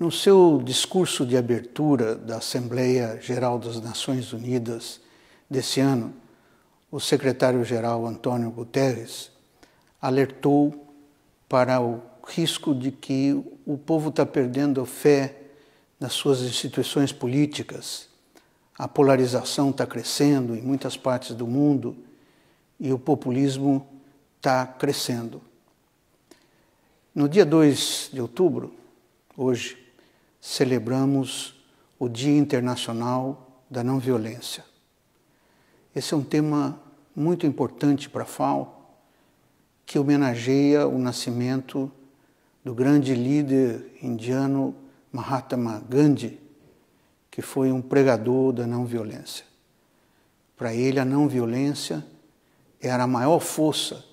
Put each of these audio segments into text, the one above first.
No seu discurso de abertura da Assembleia Geral das Nações Unidas desse ano, o secretário-geral Antônio Guterres alertou para o risco de que o povo está perdendo fé nas suas instituições políticas. A polarização está crescendo em muitas partes do mundo e o populismo está crescendo. No dia 2 de outubro, hoje, celebramos o Dia Internacional da Não Violência. Esse é um tema muito importante para a FAO, que homenageia o nascimento do grande líder indiano Mahatma Gandhi, que foi um pregador da não violência. Para ele, a não violência era a maior força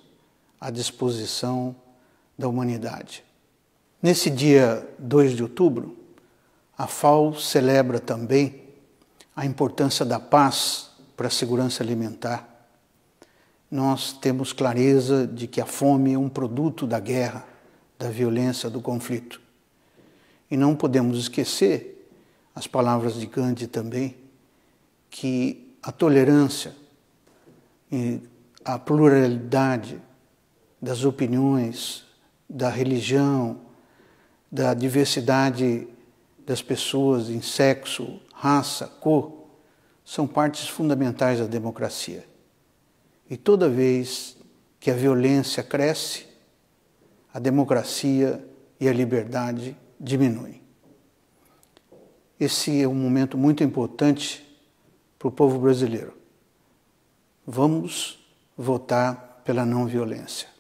à disposição da humanidade. Nesse dia 2 de outubro, a FAO celebra também a importância da paz para a segurança alimentar. Nós temos clareza de que a fome é um produto da guerra, da violência, do conflito. E não podemos esquecer as palavras de Gandhi também, que a tolerância e a pluralidade das opiniões, da religião, da diversidade das pessoas em sexo, raça, cor, são partes fundamentais da democracia. E toda vez que a violência cresce, a democracia e a liberdade diminuem. Esse é um momento muito importante para o povo brasileiro. Vamos votar pela não violência.